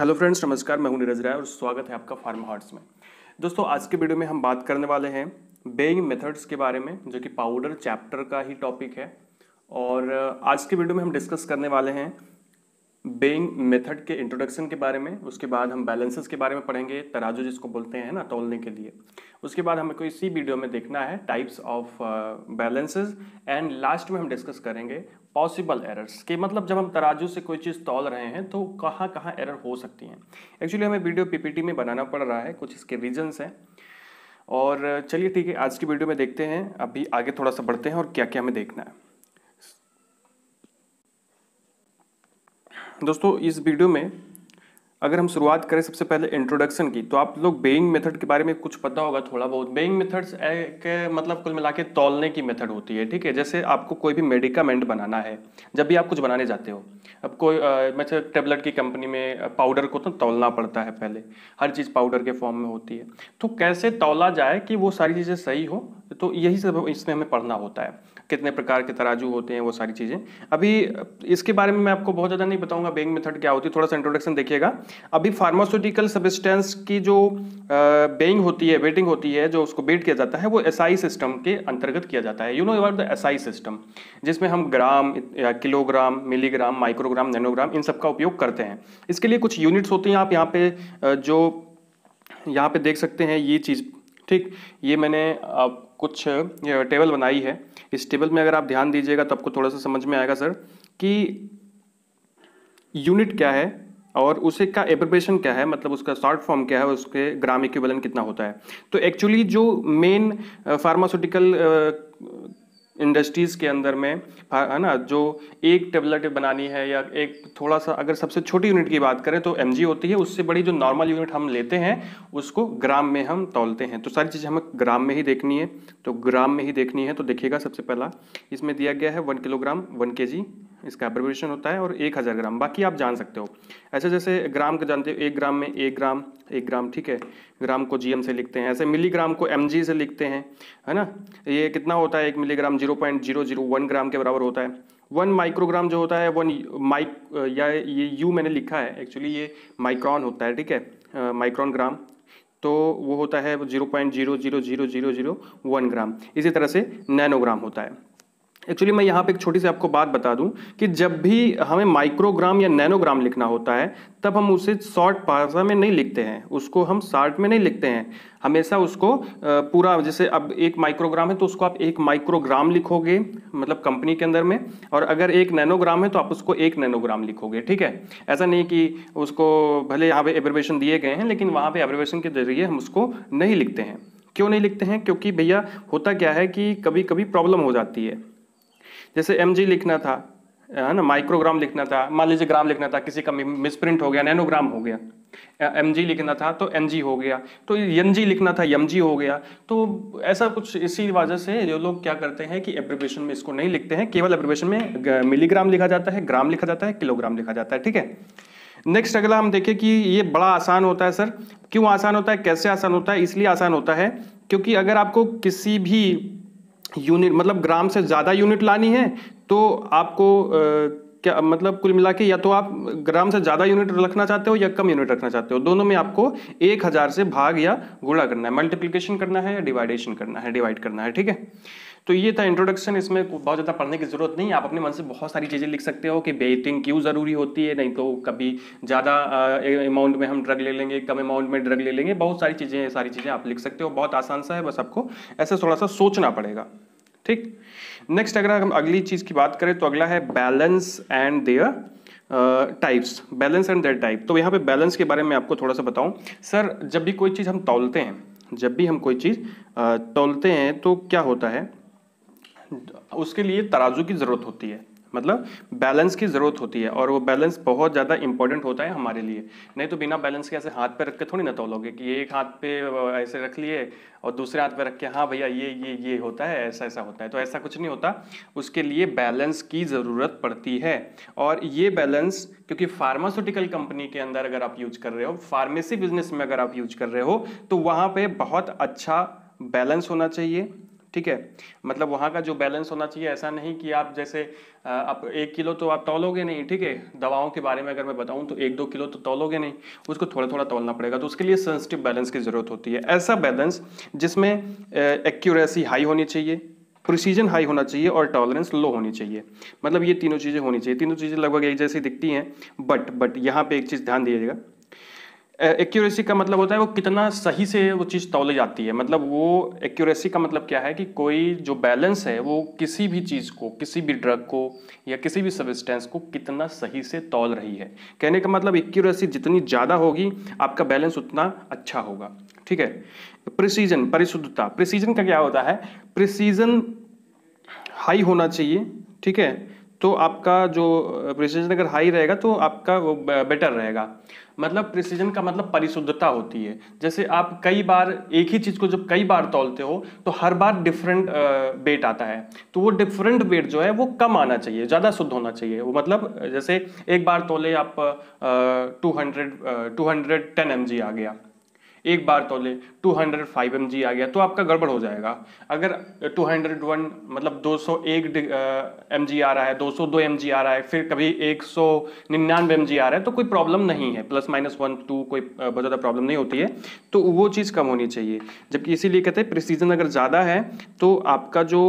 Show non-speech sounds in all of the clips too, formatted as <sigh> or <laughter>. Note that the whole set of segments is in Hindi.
हेलो फ्रेंड्स नमस्कार मैं हूं नीरज राय और स्वागत है आपका फार्म हार्ट्स में दोस्तों आज के वीडियो में हम बात करने वाले हैं बेइंग मेथड्स के बारे में जो कि पाउडर चैप्टर का ही टॉपिक है और आज के वीडियो में हम डिस्कस करने वाले हैं बेइंग मेथड के इंट्रोडक्शन के बारे में उसके बाद हम बैलेंसेस के बारे में पढ़ेंगे तराजू जिसको बोलते हैं ना तोलने के लिए उसके बाद हमें कोई इसी वीडियो में देखना है types of balances and last में हम डिस्कस करेंगे पॉसिबल एरर्स के मतलब जब हम तराजू से कोई चीज़ तोल रहे हैं तो कहाँ कहाँ एरर हो सकती हैं एक्चुअली हमें वीडियो पी में बनाना पड़ रहा है कुछ इसके रीजन्स हैं और चलिए ठीक है आज की वीडियो में देखते हैं अभी आगे थोड़ा सा बढ़ते हैं और क्या क्या हमें देखना है दोस्तों इस वीडियो में अगर हम शुरुआत करें सबसे पहले इंट्रोडक्शन की तो आप लोग बेइंग मेथड के बारे में कुछ पता होगा थोड़ा बहुत बेइंग मेथड्स एक मतलब कुल मिला के तोलने की मेथड होती है ठीक है जैसे आपको कोई भी मेडिकामेंट बनाना है जब भी आप कुछ बनाने जाते हो अब कोई मैं टेबलेट की कंपनी में पाउडर को तो तोलना पड़ता है पहले हर चीज़ पाउडर के फॉर्म में होती है तो कैसे तोला जाए कि वो सारी चीज़ें सही हो तो यही सब इसमें हमें पढ़ना होता है कितने प्रकार के तराजू होते हैं वो सारी चीज़ें अभी इसके बारे में मैं आपको बहुत ज़्यादा नहीं बताऊंगा बैंक मेथड क्या होती है थोड़ा सा इंट्रोडक्शन देखिएगा अभी फार्मास्यूटिकल सबिस्टेंस की जो बैंग होती है वेटिंग होती है जो उसको बेट किया जाता है वो एसआई सिस्टम के अंतर्गत किया जाता है you know about the S system जिसमें हम gram kilogram milligram microgram nanogram इन सब का उपयोग करते हैं इसके लिए कुछ यूनिट्स होती हैं आप यहाँ पे जो यहाँ पे देख सकते हैं ये चीज़ ठीक ये मैंने आप कुछ टेबल बनाई है इस टेबल में अगर आप ध्यान दीजिएगा तो आपको थोड़ा सा समझ में आएगा सर कि यूनिट क्या है और उसे का एब्रिवेशन क्या है मतलब उसका शॉर्ट फॉर्म क्या है उसके ग्राम इक्विवेलेंट कितना होता है तो एक्चुअली जो मेन फार्मास्यूटिकल uh, इंडस्ट्रीज़ के अंदर में है ना जो एक टेबलेट बनानी है या एक थोड़ा सा अगर सबसे छोटी यूनिट की बात करें तो एम होती है उससे बड़ी जो नॉर्मल यूनिट हम लेते हैं उसको ग्राम में हम तोलते हैं तो सारी चीज़ें हमें ग्राम में ही देखनी है तो ग्राम में ही देखनी है तो देखिएगा सबसे पहला इसमें दिया गया है वन किलोग्राम वन के जी इसका एब्रिवेशन होता है और एक हज़ार ग्राम बाकी आप जान सकते हो ऐसे जैसे ग्राम का जानते हो एक ग्राम में एक ग्राम एक ग्राम ठीक है ग्राम को जीएम से लिखते हैं ऐसे मिलीग्राम को एमजी से लिखते हैं है ना ये कितना होता है एक milligram zero point zero zero one gram के बराबर होता है वन माइक्रोग्राम जो होता है वन माइक या ये यू मैंने लिखा है एक्चुअली ये माइक्रॉन होता है ठीक है माइक्रॉन ग्राम तो वो होता है zero point zero zero zero zero zero one gram इसी तरह से नैनोग्राम होता है एक्चुअली मैं यहाँ पे एक छोटी सी आपको बात बता दूं कि जब भी हमें माइक्रोग्राम या नैनोग्राम लिखना होता है तब हम उसे शॉर्ट भाषा में नहीं लिखते हैं उसको हम शार्ट में नहीं लिखते हैं हमेशा उसको पूरा जैसे अब एक माइक्रोग्राम है तो उसको आप एक माइक्रोग्राम लिखोगे मतलब कंपनी के अंदर में और अगर एक नैनोग्राम है तो आप उसको एक नैनोग्राम लिखोगे ठीक है ऐसा नहीं कि उसको भले यहाँ पे एब्रिवेशन दिए गए हैं लेकिन वहाँ पर एब्रिवेशन के जरिए हम उसको नहीं लिखते हैं क्यों नहीं लिखते हैं क्योंकि भैया होता क्या है कि कभी कभी प्रॉब्लम हो जाती है जैसे एम लिखना था है ना माइक्रोग्राम लिखना था मान लीजिए ग्राम लिखना था किसी का मिसप्रिंट हो गया नैनोग्राम हो गया एम लिखना था तो एन हो गया तो एन लिखना था एम हो गया तो ऐसा कुछ इसी वजह से जो लोग क्या करते हैं कि एप्रिवेशन में इसको नहीं लिखते हैं केवल एप्रिवेशन में मिलीग्राम लिखा जाता है ग्राम लिखा जाता है किलोग्राम लिखा जाता है ठीक है नेक्स्ट अगला हम देखें कि ये बड़ा आसान होता है सर क्यों आसान होता है कैसे आसान होता है इसलिए आसान होता है क्योंकि अगर आपको किसी भी यूनिट मतलब ग्राम से ज़्यादा यूनिट लानी है तो आपको आ, क्या मतलब कुल मिला के या तो आप ग्राम से ज़्यादा यूनिट रखना चाहते हो या कम यूनिट रखना चाहते हो दोनों में आपको एक हज़ार से भाग या गुणा करना है मल्टीप्लिकेशन करना है या डिवाइडेशन करना है डिवाइड करना है ठीक है तो ये था इंट्रोडक्शन इसमें बहुत ज़्यादा पढ़ने की ज़रूरत नहीं आप अपने मन से बहुत सारी चीज़ें लिख सकते हो कि बेटिंग क्यों ज़रूरी होती है नहीं तो कभी ज़्यादा अमाउंट में हम ड्रग ले लेंगे कम अमाउंट में ड्रग ले लेंगे बहुत सारी चीज़ें सारी चीज़ें आप लिख सकते हो बहुत आसान सा है बस आपको ऐसे थोड़ा सा सोचना पड़ेगा ठीक नेक्स्ट अगर हम अगली चीज़ की बात करें तो अगला है balance and their types balance and their type तो यहाँ पे बैलेंस के बारे में आपको थोड़ा सा बताऊँ सर जब भी कोई चीज़ हम तौलते हैं जब भी हम कोई चीज़ तौलते हैं तो क्या होता है उसके लिए तराजू की ज़रूरत होती है मतलब बैलेंस की ज़रूरत होती है और वो बैलेंस बहुत ज़्यादा इंपॉर्टेंट होता है हमारे लिए नहीं तो बिना बैलेंस के ऐसे हाथ पे रख के थोड़ी ना तोलोगे कि एक हाथ पे ऐसे रख लिए और दूसरे हाथ पे रख के हाँ भैया ये ये ये होता है ऐसा ऐसा होता है तो ऐसा कुछ नहीं होता उसके लिए बैलेंस की ज़रूरत पड़ती है और ये बैलेंस क्योंकि फार्मास्यूटिकल कंपनी के अंदर अगर आप यूज कर रहे हो फार्मेसी बिजनेस में अगर आप यूज कर रहे हो तो वहाँ पर बहुत अच्छा बैलेंस होना चाहिए ठीक है मतलब वहाँ का जो बैलेंस होना चाहिए ऐसा नहीं कि आप जैसे आप एक किलो तो आप तोलोगे नहीं ठीक है दवाओं के बारे में अगर मैं बताऊँ तो एक दो किलो तो तौलोगे नहीं उसको थोड़ा थोड़ा तोलना पड़ेगा तो उसके लिए सेंसिटिव बैलेंस की ज़रूरत होती है ऐसा बैलेंस जिसमें एक्यूरेसी हाई होनी चाहिए प्रोसीजन हाई होना चाहिए और टॉलरेंस लो होनी चाहिए मतलब ये तीनों चीज़ें होनी चाहिए तीनों चीज़ें लगभग एक जैसी दिखती हैं बट बट यहाँ पे एक चीज़ ध्यान दीजिएगा एक्यूरेसी का मतलब होता है वो कितना सही से वो चीज़ तौली जाती है मतलब वो एक्यूरेसी का मतलब क्या है कि कोई जो बैलेंस है वो किसी भी चीज़ को किसी भी ड्रग को या किसी भी सबिस्टेंस को कितना सही से तौल रही है कहने का मतलब एक्यूरेसी जितनी ज़्यादा होगी आपका बैलेंस उतना अच्छा होगा ठीक है प्रिसीजन परिशुद्धता प्रिसीजन का क्या होता है प्रिसीजन हाई होना चाहिए ठीक है तो आपका जो प्रिसीजन अगर हाई रहेगा तो आपका वो बेटर रहेगा मतलब प्रिसीजन का मतलब परिशुद्धता होती है जैसे आप कई बार एक ही चीज़ को जब कई बार तोलते हो तो हर बार डिफरेंट वेट आता है तो वो डिफरेंट वेट जो है वो कम आना चाहिए ज़्यादा शुद्ध होना चाहिए वो मतलब जैसे एक बार तोले आप two hundred two hundred ten M आ गया एक बार तोले 205 हंड्रेड आ गया तो आपका गड़बड़ हो जाएगा अगर 201 मतलब 201 uh, आ रहा है 202 सौ आ रहा है फिर कभी 199 सौ आ रहा है तो कोई प्रॉब्लम नहीं है प्लस माइनस वन टू कोई बहुत ज़्यादा प्रॉब्लम नहीं होती है तो वो चीज़ कम होनी चाहिए जबकि इसीलिए कहते हैं प्रिसीजन अगर ज़्यादा है तो आपका जो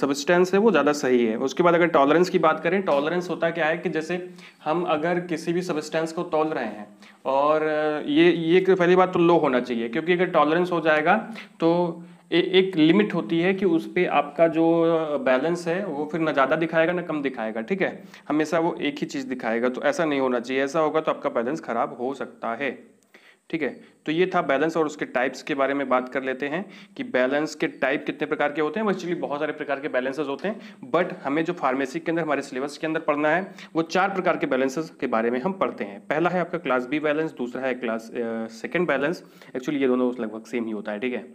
सबस्टेंस है वो ज़्यादा सही है उसके बाद अगर टॉलरेंस की बात करें टॉलरेंस होता क्या है कि जैसे हम अगर किसी भी सबस्टेंस को तोल रहे हैं और ये ये पहली बात तो लो होना होना चाहिए क्योंकि अगर टॉलरेंस हो जाएगा तो ए, एक लिमिट होती है कि उस पर आपका जो बैलेंस है वो फिर ना ज़्यादा दिखाएगा ना कम दिखाएगा ठीक है हमेशा वो एक ही चीज़ दिखाएगा तो ऐसा नहीं होना चाहिए ऐसा होगा तो आपका बैलेंस खराब हो सकता है ठीक है तो ये था बैलेंस और उसके टाइप्स के बारे में बात कर लेते हैं कि बैलेंस के टाइप कितने प्रकार के होते हैं वो एक्चुअली बहुत सारे प्रकार के बैलेंसेज होते हैं बट हमें जो फार्मेसी के अंदर हमारे सिलेबस के अंदर पढ़ना है वो चार प्रकार के बैलेंसेज के बारे में हम पढ़ते हैं पहला है आपका क्लास बी बैलेंस दूसरा है क्लास सेकेंड बैलेंस एक्चुअली ये दोनों लगभग सेम ही होता है ठीक है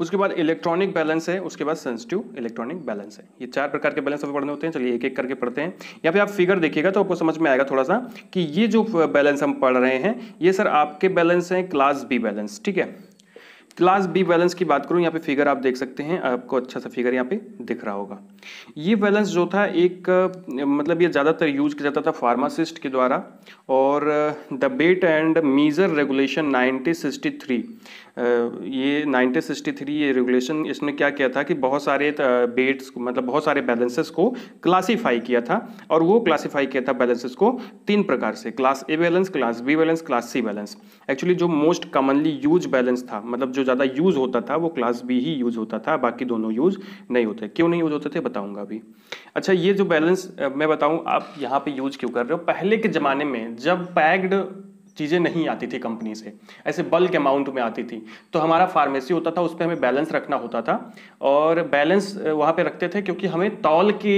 उसके बाद इलेक्ट्रॉनिक बैलेंस है उसके बाद सेंसिटिव इलेक्ट्रॉनिक बैलेंस है ये चार प्रकार के बैलेंस हमें पढ़ने होते हैं चलिए एक एक करके पढ़ते हैं यहाँ पे आप फिगर देखिएगा तो आपको समझ में आएगा थोड़ा सा कि ये जो बैलेंस हम पढ़ रहे हैं ये सर आपके बैलेंस हैं क्लास बी बैलेंस ठीक है क्लास बी बैलेंस की बात करूँ यहाँ पे फिगर आप देख सकते हैं आपको अच्छा सा फिगर यहाँ पे दिख रहा होगा ये बैलेंस जो था एक मतलब ये ज़्यादातर यूज किया जाता था फार्मासिस्ट के द्वारा और the weight and measure regulation 1963 ये 1963 ये रेगुलेशन इसने क्या किया था कि बहुत सारे बेट्स मतलब बहुत सारे बैलेंसेस को क्लासीफाई किया था और वो क्लासीफाई किया था बैलेंसेस को तीन प्रकार से class A balance class B balance class C balance actually जो मोस्ट कॉमनली यूज बैलेंस था मतलब जो ज़्यादा यूज़ होता था वो क्लास बी ही यूज़ होता था बाकी दोनों यूज़ नहीं होते क्यों नहीं यूज़ होते थे बताऊँगा अभी अच्छा ये जो बैलेंस मैं बताऊँ आप यहाँ पर यूज़ क्यों कर रहे हो पहले के ज़माने में जब पैक्ड चीज़ें नहीं आती थी कंपनी से ऐसे बल्क अमाउंट में आती थी तो हमारा फार्मेसी होता था उस पर हमें बैलेंस रखना होता था और बैलेंस वहाँ पे रखते थे क्योंकि हमें तौल के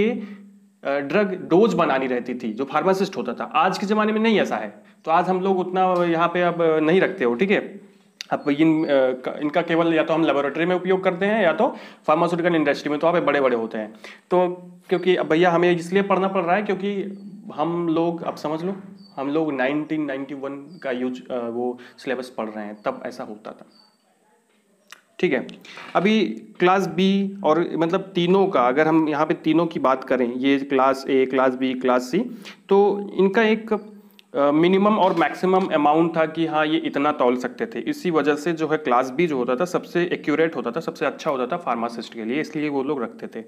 ड्रग डोज बनानी रहती थी जो फार्मासिस्ट होता था आज के ज़माने में नहीं ऐसा है तो आज हम लोग उतना यहाँ पे अब नहीं रखते हो ठीक है अब इन इनका केवल या तो हम लेबोरेटरी में उपयोग करते हैं या तो फार्मास्यूटिकल इंडस्ट्री में तो आप बड़े बड़े होते हैं तो क्योंकि अब भैया हमें इसलिए पढ़ना पड़ रहा है क्योंकि हम लोग अब समझ लो हम लोग 1991 का यूज वो सिलेबस पढ़ रहे हैं तब ऐसा होता था ठीक है अभी क्लास बी और मतलब तीनों का अगर हम यहाँ पे तीनों की बात करें ये class A class B class C तो इनका एक मिनिमम और मैक्सिमम अमाउंट था कि हाँ ये इतना तौल सकते थे इसी वजह से जो है क्लास बी जो होता था सबसे एक्यूरेट होता था सबसे अच्छा होता था फार्मासिस्ट के लिए इसलिए वो लोग रखते थे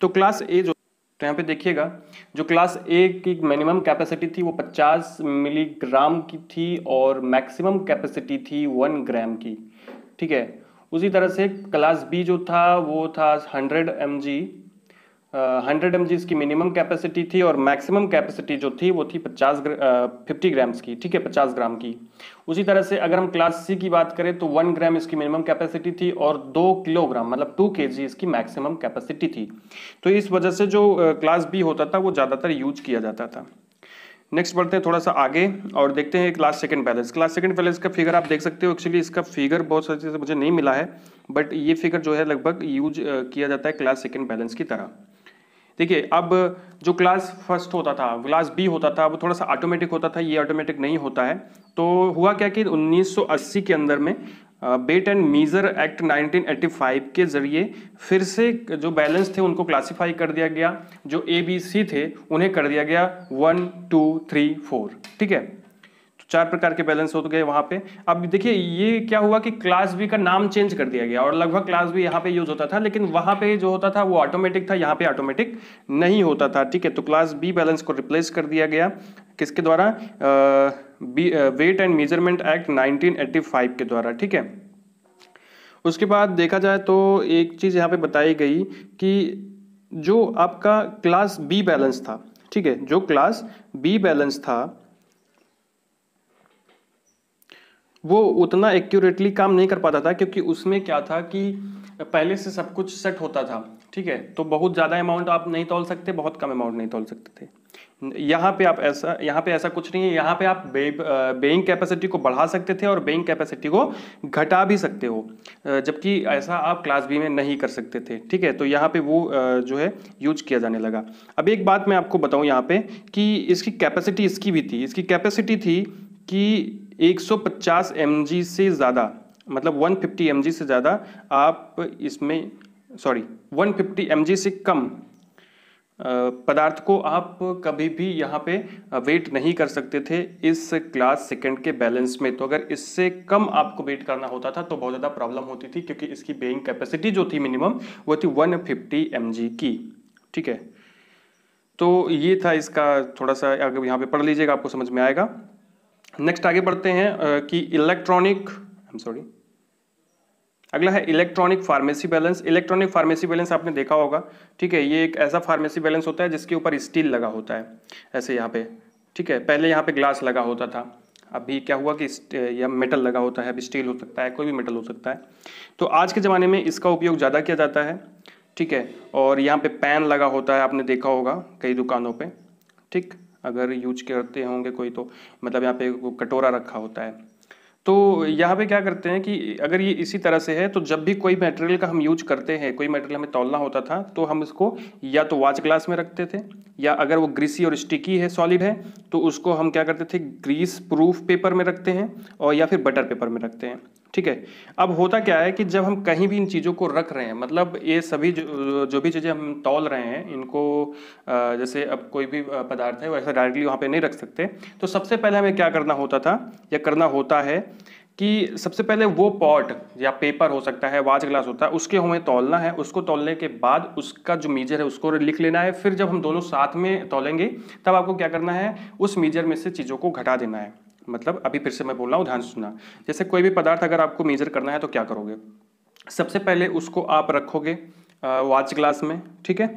तो क्लास ए जो तो यहाँ पे देखिएगा जो क्लास ए की मिनिमम कैपेसिटी थी वो 50 मिलीग्राम की थी और मैक्सिमम कैपेसिटी थी वन ग्राम की ठीक है उसी तरह से क्लास बी जो था वो था हंड्रेड एम हंड्रेड एम की मिनिमम कैपेसिटी थी और मैक्सिमम कैपेसिटी जो थी वो थी पचास फिफ्टी ग्राम्स की ठीक है पचास ग्राम की उसी तरह से अगर हम क्लास सी की बात करें तो वन ग्राम इसकी मिनिमम कैपेसिटी थी और दो किलोग्राम मतलब टू के इसकी मैक्सिमम कैपेसिटी थी तो इस वजह से जो क्लास बी होता था वो ज़्यादातर यूज किया जाता था नेक्स्ट बढ़ते हैं थोड़ा सा आगे और देखते हैं class second balance class second balance का फिगर आप देख सकते हो एक्चुअली इसका फिगर बहुत सारी चीज़ें मुझे नहीं मिला है बट ये फिगर जो है लगभग यूज किया जाता है क्लास सेकंड बैलेंस की तरह देखिए अब जो क्लास फर्स्ट होता था क्लास बी होता था वो थोड़ा सा ऑटोमेटिक होता था ये ऑटोमेटिक नहीं होता है तो हुआ क्या कि 1980 के अंदर में बेट एंड मीज़र एक्ट 1985 के ज़रिए फिर से जो बैलेंस थे उनको क्लासिफाई कर दिया गया जो ए बी सी थे उन्हें कर दिया गया वन टू थ्री फोर ठीक है चार प्रकार के बैलेंस हो तो गए वहाँ पे अब देखिए ये क्या हुआ कि क्लास बी का नाम चेंज कर दिया गया और लगभग क्लास बी यहाँ पे यूज होता था लेकिन वहाँ पे जो होता था वो ऑटोमेटिक था यहाँ पे ऑटोमेटिक नहीं होता था ठीक है तो क्लास बी बैलेंस को रिप्लेस कर दिया गया किसके द्वारा B weight and measurement act nineteen के द्वारा ठीक है उसके बाद देखा जाए तो एक चीज़ यहाँ पे बताई गई कि जो आपका क्लास बी बैलेंस था ठीक है जो क्लास बी बैलेंस था वो उतना एक्यूरेटली काम नहीं कर पाता था क्योंकि उसमें क्या था कि पहले से सब कुछ सेट होता था ठीक है तो बहुत ज़्यादा अमाउंट आप नहीं तोल सकते बहुत कम अमाउंट नहीं तोल सकते थे यहाँ पे आप ऐसा यहाँ पे ऐसा कुछ नहीं है यहाँ पे आप बैंक कैपेसिटी को बढ़ा सकते थे और बैंक कैपेसिटी को घटा भी सकते हो जबकि ऐसा आप क्लास बी में नहीं कर सकते थे ठीक है तो यहाँ पे वो जो है यूज किया जाने लगा अब एक बात मैं आपको बताऊँ यहाँ पे कि इसकी कैपेसिटी इसकी भी थी इसकी कैपेसिटी थी कि 150 mg से ज़्यादा मतलब 150 mg से ज़्यादा आप इसमें सॉरी 150 mg से कम पदार्थ को आप कभी भी यहाँ पे वेट नहीं कर सकते थे इस क्लास सेकंड के बैलेंस में तो अगर इससे कम आपको वेट करना होता था तो बहुत ज़्यादा प्रॉब्लम होती थी क्योंकि इसकी बेइंग कैपेसिटी जो थी मिनिमम वो थी 150 फिफ्टी की ठीक है तो ये था इसका थोड़ा सा अगर यहाँ पे पढ़ लीजिएगा आपको समझ में आएगा नेक्स्ट आगे बढ़ते हैं कि इलेक्ट्रॉनिक आई एम सॉरी अगला है electronic pharmacy balance electronic pharmacy balance आपने देखा होगा ठीक है ये एक ऐसा फार्मेसी बैलेंस होता है जिसके ऊपर स्टील लगा होता है ऐसे यहाँ पे ठीक है पहले यहाँ पे ग्लास लगा होता था अभी क्या हुआ कि यह मेटल लगा होता है अब स्टील हो सकता है कोई भी मेटल हो सकता है तो आज के ज़माने में इसका उपयोग ज़्यादा किया जाता है ठीक है और यहाँ पे पैन लगा होता है आपने देखा होगा कई दुकानों पे ठीक अगर यूज करते होंगे कोई तो मतलब यहाँ पे कटोरा रखा होता है तो यहाँ पे क्या करते हैं कि अगर ये इसी तरह से है तो जब भी कोई मटेरियल का हम यूज करते हैं कोई मटेरियल हमें तोलना होता था तो हम इसको या तो वाच ग्लास में रखते थे या अगर वो ग्रीसी और स्टिकी है सॉलिड है तो उसको हम क्या करते थे ग्रीस प्रूफ पेपर में रखते हैं और या फिर बटर पेपर में रखते हैं ठीक है अब होता क्या है कि जब हम कहीं भी इन चीज़ों को रख रहे हैं मतलब ये सभी जो जो भी चीज़ें हम तौल रहे हैं इनको जैसे अब कोई भी पदार्थ है वो ऐसा डायरेक्टली वहाँ पे नहीं रख सकते तो सबसे पहले हमें क्या करना होता था या करना होता है कि सबसे पहले वो पॉट या पेपर हो सकता है वाच ग्लास होता है उसके हमें तोलना है उसको तोलने के बाद उसका जो मीजर है उसको लिख लेना है फिर जब हम दोनों साथ में तोलेंगे तब आपको क्या करना है उस मीजर में से चीज़ों को घटा देना है मतलब अभी फिर से मैं बोल रहा हूँ ध्यान से सुनना जैसे कोई भी पदार्थ अगर आपको मेजर करना है तो क्या करोगे सबसे पहले उसको आप रखोगे वाच ग्लास में ठीक है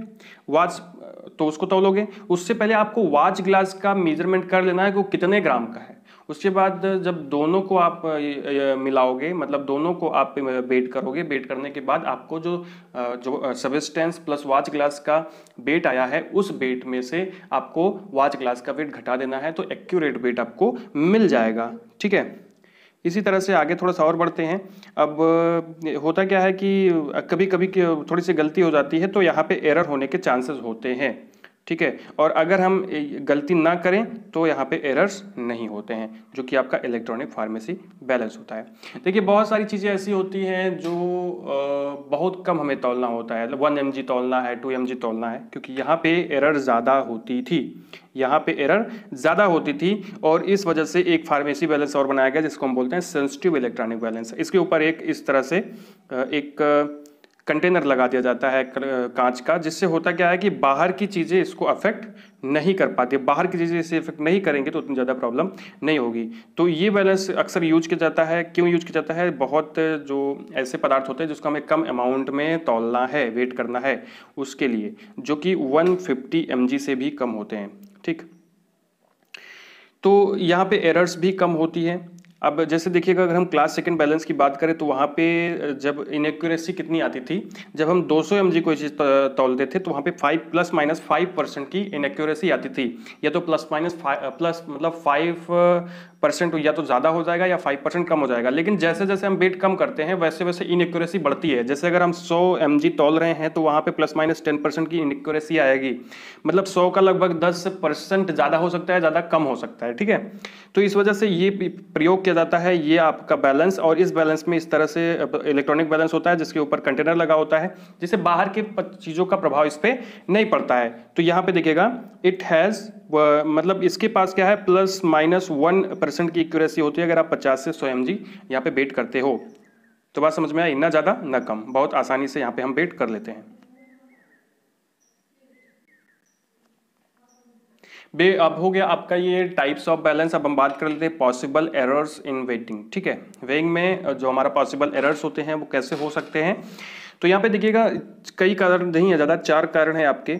वाच तो उसको तोलोगे उससे पहले आपको वाच ग्लास का मेजरमेंट कर लेना है कि वो कितने ग्राम का है उसके बाद जब दोनों को आप मिलाओगे मतलब दोनों को आप बेट करोगे बेट करने के बाद आपको जो जो सबिस्टेंस प्लस वाच ग्लास का बेट आया है उस बेट में से आपको वाच ग्लास का वेट घटा देना है तो एक्यूरेट बेट आपको मिल जाएगा ठीक है इसी तरह से आगे थोड़ा सा और बढ़ते हैं अब होता क्या है कि कभी कभी थोड़ी सी गलती हो जाती है तो यहाँ पे एरर होने के चांसेस होते हैं ठीक है और अगर हम गलती ना करें तो यहाँ पे एरर्स नहीं होते हैं जो कि आपका इलेक्ट्रॉनिक फार्मेसी बैलेंस होता है देखिए बहुत सारी चीज़ें ऐसी होती हैं जो बहुत कम हमें तोलना होता है वन एम जी तोलना है टू एम जी तोलना है क्योंकि यहाँ पे एरर ज़्यादा होती थी यहाँ पे एरर ज़्यादा होती थी और इस वजह से एक फार्मेसी बैलेंस और बनाया गया जिसको हम बोलते हैं सेंसिटिव इलेक्ट्रॉनिक बैलेंस इसके ऊपर एक इस तरह से एक कंटेनर लगा दिया जाता है कांच का जिससे होता क्या है कि बाहर की चीज़ें इसको अफेक्ट नहीं कर पाती बाहर की चीज़ें इसे इफेक्ट नहीं करेंगे तो उतनी ज़्यादा प्रॉब्लम नहीं होगी तो ये बैलेंस अक्सर यूज किया जाता है क्यों यूज किया जाता है बहुत जो ऐसे पदार्थ होते हैं जिसको हमें कम अमाउंट में तोलना है वेट करना है उसके लिए जो कि वन फिफ्टी से भी कम होते हैं ठीक तो यहाँ पे एरर्स भी कम होती हैं अब जैसे देखिएगा अगर हम क्लास सेकंड बैलेंस की बात करें तो वहाँ पे जब इनक्यूरेसी कितनी आती थी जब हम 200 सौ एम कोई चीज़ तोलते थे तो वहाँ पे 5 प्लस माइनस फाइव परसेंट की इनएक्यूरेसी आती थी या तो प्लस माइनस प्लस मतलब फाइव परसेंट या तो ज़्यादा हो जाएगा या फाइव परसेंट कम हो जाएगा लेकिन जैसे जैसे हम वेट कम करते हैं वैसे वैसे इनक्यूरेसी बढ़ती है जैसे अगर हम सौ एम तोल रहे हैं तो वहाँ पर प्लस माइनस टेन परसेंट की इनक्यूरेसी आएगी मतलब सौ का लगभग दस परसेंट ज़्यादा हो सकता है ज़्यादा कम हो सकता है ठीक है तो इस वजह से ये प्रयोग किया जाता है ये आपका बैलेंस और इस बैलेंस में इस तरह से इलेक्ट्रॉनिक बैलेंस होता है जिसके ऊपर कंटेनर लगा होता है जिससे बाहर के चीज़ों का प्रभाव इस पर नहीं पड़ता है तो यहाँ पे देखिएगा इट हैज़ मतलब इसके पास क्या है प्लस माइनस वन परसेंट की एक्यूरेसी होती है अगर आप पचास से सौ एम जी यहाँ पर बेट करते हो तो बात समझ में आई ना ज़्यादा ना कम बहुत आसानी से यहाँ पे हम बेट कर लेते हैं बे अब हो गया आपका ये टाइप्स ऑफ बैलेंस अब हम बात कर लेते हैं पॉसिबल एरर्स इन वेटिंग ठीक है वेइंग में जो हमारा पॉसिबल एरर्स होते हैं वो कैसे हो सकते हैं तो यहाँ पे देखिएगा कई कारण नहीं है ज़्यादा चार कारण है आपके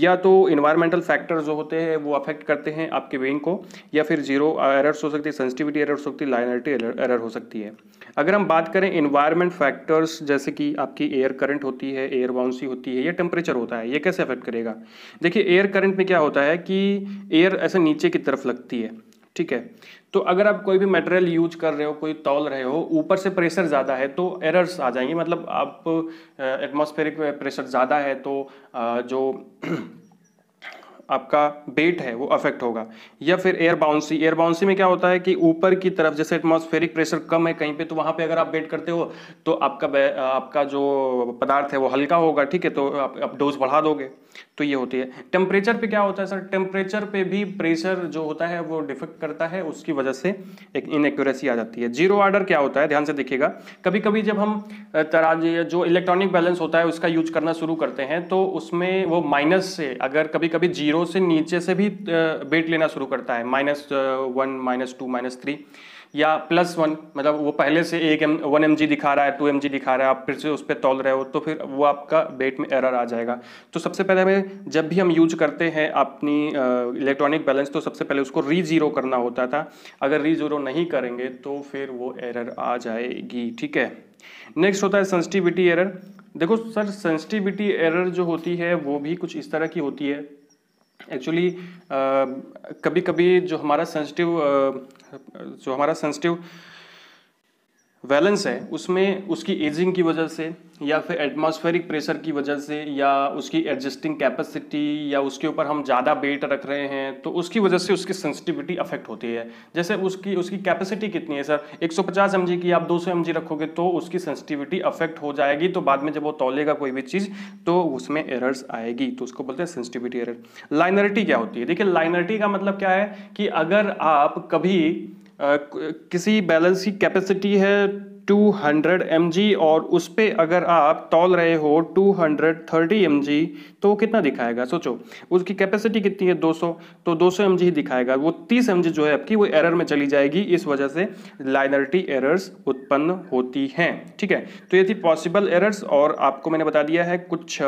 या तो इन्वायरमेंटल फैक्टर जो होते हैं वो अफेक्ट करते हैं आपके वेइंग को या फिर जीरो एरर्स हो सकती है सेंसिटिविटी एरर हो सकती है लाइनरिटी एरर हो सकती है अगर हम बात करें इन्वायरमेंट फैक्टर्स जैसे कि आपकी एयर करंट होती है एयर बाउंसी होती है या टेम्परेचर होता है ये कैसे अफेक्ट करेगा देखिए एयर करंट में क्या होता है कि एयर ऐसे नीचे की तरफ लगती है ठीक है तो अगर आप कोई भी मटेरियल यूज कर रहे हो कोई तौल रहे हो ऊपर से प्रेशर ज़्यादा है तो एरर्स आ जाएंगे मतलब आप एटमॉस्फेरिक प्रेशर ज़्यादा है तो आ, जो <clears throat> आपका वेट है वो अफेक्ट होगा या फिर एयर बाउंसी एयर बाउंसी में क्या होता है कि ऊपर की तरफ जैसे एटमॉस्फेरिक प्रेशर कम है कहीं पे तो वहाँ पे अगर आप वेट करते हो तो आपका आपका जो पदार्थ है वो हल्का होगा ठीक है तो आप, आप डोज बढ़ा दोगे तो ये होती है टेम्परेचर पे क्या होता है सर टेम्परेचर पे भी प्रेशर जो होता है वो डिफेक्ट करता है उसकी वजह से एक इनएक्यूरेसी आ जाती है जीरो ऑर्डर क्या होता है ध्यान से देखिएगा कभी कभी जब हम तराज जो इलेक्ट्रॉनिक बैलेंस होता है उसका यूज करना शुरू करते हैं तो उसमें वो माइनस से अगर कभी कभी जीरो से नीचे से भी वेट लेना शुरू करता है minus one minus two minus three या प्लस वन मतलब वो पहले से एक एम वन एम दिखा रहा है टू एम दिखा रहा है आप फिर से उस पर तोल रहे हो तो फिर वो आपका वेट में एरर आ जाएगा तो सबसे पहले हमें जब भी हम यूज करते हैं अपनी इलेक्ट्रॉनिक बैलेंस तो सबसे पहले उसको री जीरो करना होता था अगर री जीरो नहीं करेंगे तो फिर वो एरर आ जाएगी ठीक है नेक्स्ट होता है सेंसिटिविटी एरर देखो सर सेंसिटिविटी एरर जो होती है वो भी कुछ इस तरह की होती है एक्चुअली कभी कभी जो हमारा सेंसिटिव uh, जो हमारा सेंसिटिव वैलेंस है उसमें उसकी एजिंग की वजह से या फिर एटमॉस्फेरिक प्रेशर की वजह से या उसकी एडजस्टिंग कैपेसिटी या उसके ऊपर हम ज़्यादा वेट रख रहे हैं तो उसकी वजह से उसकी सेंसिटिविटी अफेक्ट होती है जैसे उसकी उसकी कैपेसिटी कितनी है सर 150 mg की आप 200 सौ रखोगे तो उसकी सेंसिटिविटी अफेक्ट हो जाएगी तो बाद में जब वो तोलेगा कोई भी चीज़ तो उसमें एरर्स आएगी तो उसको बोलते हैं सेंसिटिविटी एरर लाइनरिटी क्या होती है देखिए लाइनरिटी का मतलब क्या है कि अगर आप कभी किसी बैलेंस की कैपेसिटी है 200 हंड्रेड और उस पर अगर आप तौल रहे हो 230 हंड्रेड तो वो कितना दिखाएगा सोचो उसकी कैपेसिटी कितनी है 200 तो 200 सौ ही दिखाएगा वो 30 एम जो है आपकी वो एरर में चली जाएगी इस वजह से लाइनरिटी एरर्स उत्पन्न होती हैं ठीक है तो ये थी पॉसिबल एरर्स और आपको मैंने बता दिया है कुछ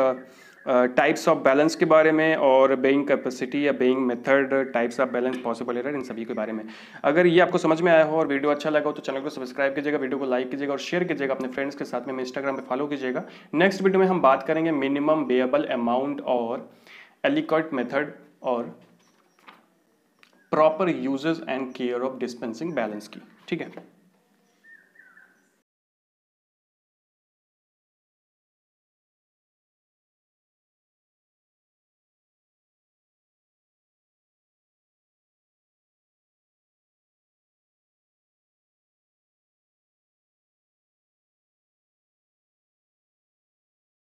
टाइप्स ऑफ बैलेंस के बारे में और बेइंग कैपेसिटी या weighing method types of balance possible error इन सभी के बारे में अगर ये आपको समझ में आया हो और वीडियो अच्छा लगा हो तो चैनल को सब्सक्राइब कीजिएगा वीडियो को लाइक कीजिएगा और शेयर कीजिएगा अपने फ्रेंड्स के साथ में इंस्टाग्राम पर फॉलो कीजिएगा नेक्स्ट वीडियो में हम बात करेंगे मिनिमम बेएबल अमाउंट और एलिकॉट मेथड और proper usage and care of dispensing balance की ठीक है